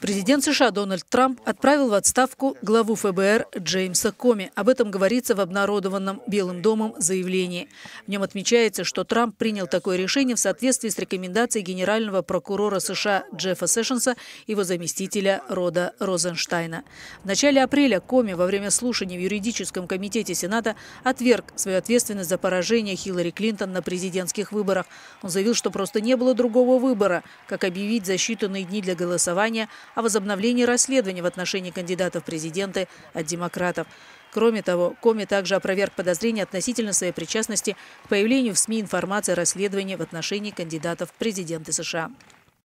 Президент США Дональд Трамп отправил в отставку главу ФБР Джеймса Коми. Об этом говорится в обнародованном Белым домом заявлении. В нем отмечается, что Трамп принял такое решение в соответствии с рекомендацией генерального прокурора США Джеффа Сэшенса и его заместителя Рода Розенштайна. В начале апреля Коми во время слушания в юридическом комитете Сената отверг свою ответственность за поражение Хиллари Клинтон на президентских выборах. Он заявил, что просто не было другого выбора, как объявить за считанные дни для голосования – о возобновлении расследования в отношении кандидатов в президенты от демократов. Кроме того, Коми также опроверг подозрения относительно своей причастности к появлению в СМИ информации о расследовании в отношении кандидатов в президенты США.